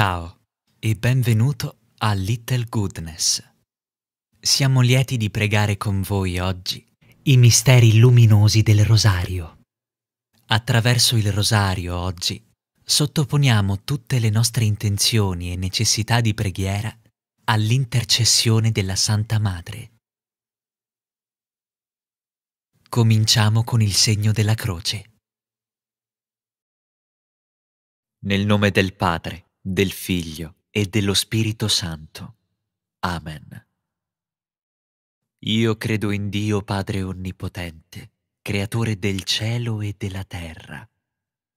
Ciao e benvenuto a Little Goodness. Siamo lieti di pregare con voi oggi i misteri luminosi del rosario. Attraverso il rosario oggi sottoponiamo tutte le nostre intenzioni e necessità di preghiera all'intercessione della Santa Madre. Cominciamo con il segno della croce. Nel nome del Padre del Figlio e dello Spirito Santo. Amen. Io credo in Dio Padre Onnipotente, Creatore del cielo e della terra,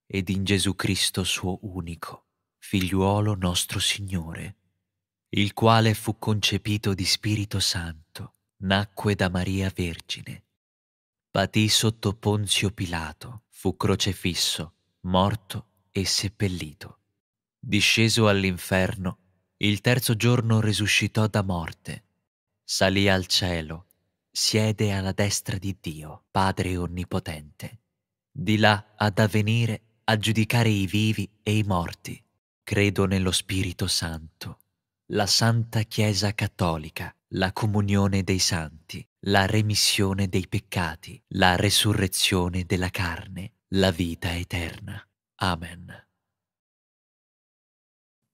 ed in Gesù Cristo suo unico, figliuolo nostro Signore, il quale fu concepito di Spirito Santo, nacque da Maria Vergine, patì sotto Ponzio Pilato, fu crocefisso, morto e seppellito Disceso all'inferno, il terzo giorno risuscitò da morte, salì al cielo, siede alla destra di Dio, Padre Onnipotente, di là ad avvenire a giudicare i vivi e i morti. Credo nello Spirito Santo, la Santa Chiesa Cattolica, la comunione dei santi, la remissione dei peccati, la resurrezione della carne, la vita eterna. Amen.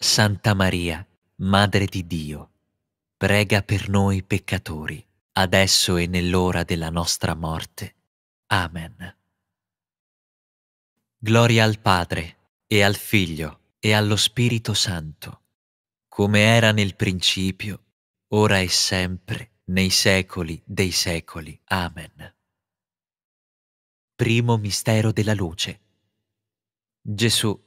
Santa Maria, Madre di Dio, prega per noi peccatori, adesso e nell'ora della nostra morte. Amen. Gloria al Padre, e al Figlio, e allo Spirito Santo, come era nel principio, ora e sempre, nei secoli dei secoli. Amen. Primo mistero della luce. Gesù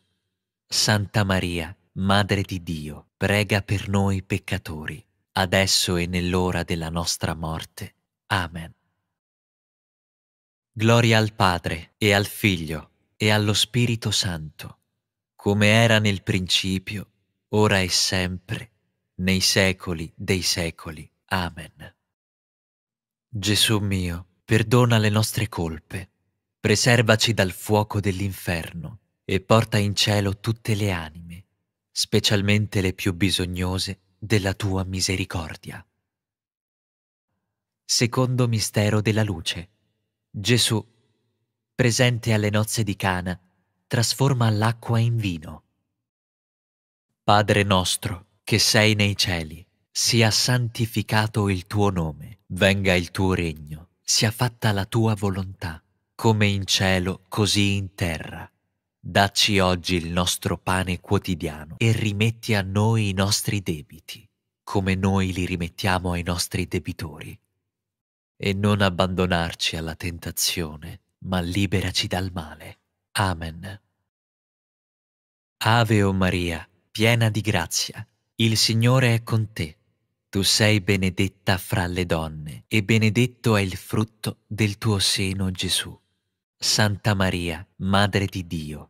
Santa Maria, Madre di Dio, prega per noi peccatori, adesso e nell'ora della nostra morte. Amen. Gloria al Padre e al Figlio e allo Spirito Santo, come era nel principio, ora e sempre, nei secoli dei secoli. Amen. Gesù mio, perdona le nostre colpe, preservaci dal fuoco dell'inferno e porta in cielo tutte le anime, specialmente le più bisognose della tua misericordia. Secondo mistero della luce. Gesù, presente alle nozze di Cana, trasforma l'acqua in vino. Padre nostro, che sei nei cieli, sia santificato il tuo nome, venga il tuo regno, sia fatta la tua volontà, come in cielo, così in terra. Dacci oggi il nostro pane quotidiano e rimetti a noi i nostri debiti, come noi li rimettiamo ai nostri debitori. E non abbandonarci alla tentazione, ma liberaci dal male. Amen. Ave o Maria, piena di grazia, il Signore è con te. Tu sei benedetta fra le donne, e benedetto è il frutto del tuo seno, Gesù. Santa Maria, Madre di Dio,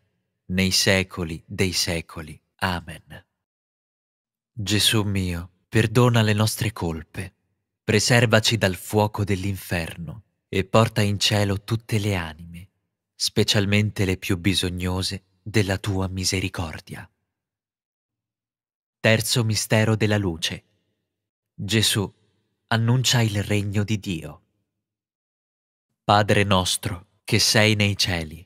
nei secoli dei secoli. Amen. Gesù mio, perdona le nostre colpe, preservaci dal fuoco dell'inferno e porta in cielo tutte le anime, specialmente le più bisognose della tua misericordia. Terzo mistero della luce. Gesù annuncia il regno di Dio. Padre nostro, che sei nei cieli,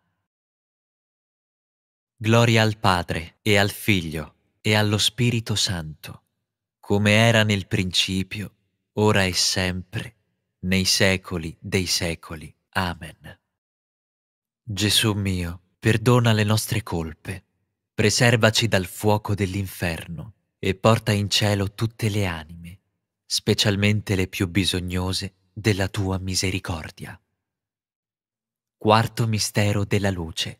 Gloria al Padre e al Figlio e allo Spirito Santo, come era nel principio, ora e sempre, nei secoli dei secoli. Amen. Gesù mio, perdona le nostre colpe, preservaci dal fuoco dell'inferno e porta in cielo tutte le anime, specialmente le più bisognose della tua misericordia. Quarto mistero della luce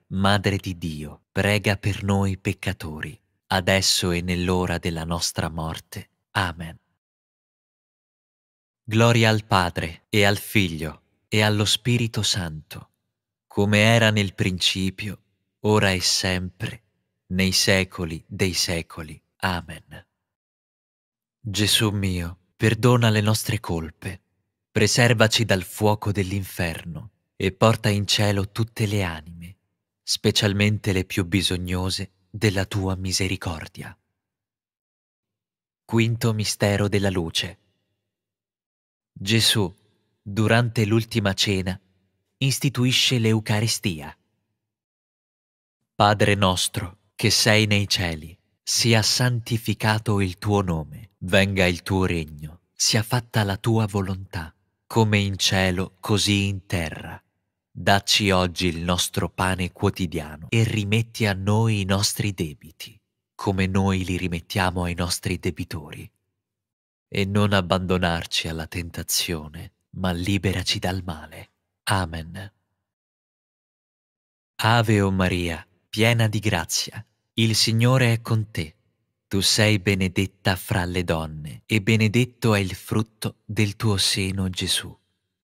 Madre di Dio, prega per noi peccatori, adesso e nell'ora della nostra morte. Amen. Gloria al Padre e al Figlio e allo Spirito Santo, come era nel principio, ora e sempre, nei secoli dei secoli. Amen. Gesù mio, perdona le nostre colpe, preservaci dal fuoco dell'inferno e porta in cielo tutte le anime specialmente le più bisognose della tua misericordia. Quinto mistero della luce. Gesù, durante l'ultima cena, istituisce l'Eucaristia. Padre nostro, che sei nei cieli, sia santificato il tuo nome, venga il tuo regno, sia fatta la tua volontà, come in cielo, così in terra. Dacci oggi il nostro pane quotidiano e rimetti a noi i nostri debiti, come noi li rimettiamo ai nostri debitori. E non abbandonarci alla tentazione, ma liberaci dal male. Amen. Ave o Maria, piena di grazia, il Signore è con te. Tu sei benedetta fra le donne, e benedetto è il frutto del tuo seno Gesù.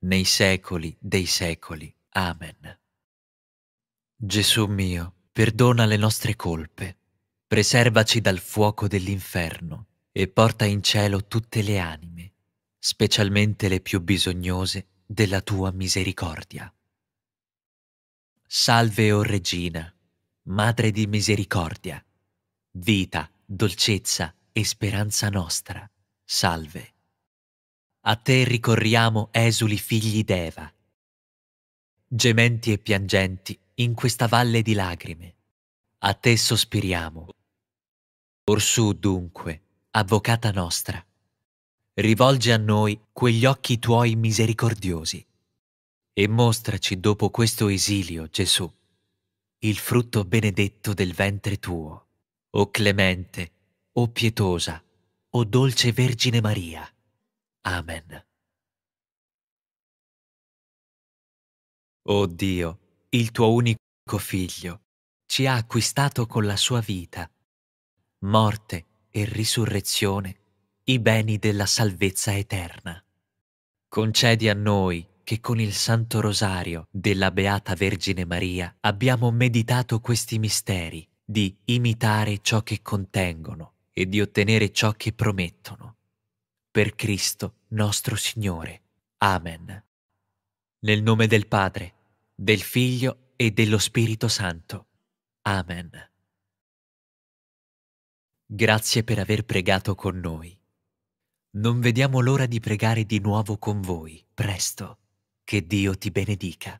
nei secoli dei secoli. Amen. Gesù mio, perdona le nostre colpe, preservaci dal fuoco dell'inferno e porta in cielo tutte le anime, specialmente le più bisognose della tua misericordia. Salve, o oh Regina, Madre di misericordia, vita, dolcezza e speranza nostra. Salve a te ricorriamo esuli figli d'Eva. Gementi e piangenti in questa valle di lagrime, a te sospiriamo. Orsù dunque, avvocata nostra, rivolge a noi quegli occhi tuoi misericordiosi e mostraci dopo questo esilio, Gesù, il frutto benedetto del ventre tuo, o clemente, o pietosa, o dolce Vergine Maria. Amen. O oh Dio, il tuo unico figlio, ci ha acquistato con la sua vita, morte e risurrezione, i beni della salvezza eterna. Concedi a noi che con il Santo Rosario della Beata Vergine Maria abbiamo meditato questi misteri di imitare ciò che contengono e di ottenere ciò che promettono per Cristo nostro Signore. Amen. Nel nome del Padre, del Figlio e dello Spirito Santo. Amen. Grazie per aver pregato con noi. Non vediamo l'ora di pregare di nuovo con voi, presto. Che Dio ti benedica.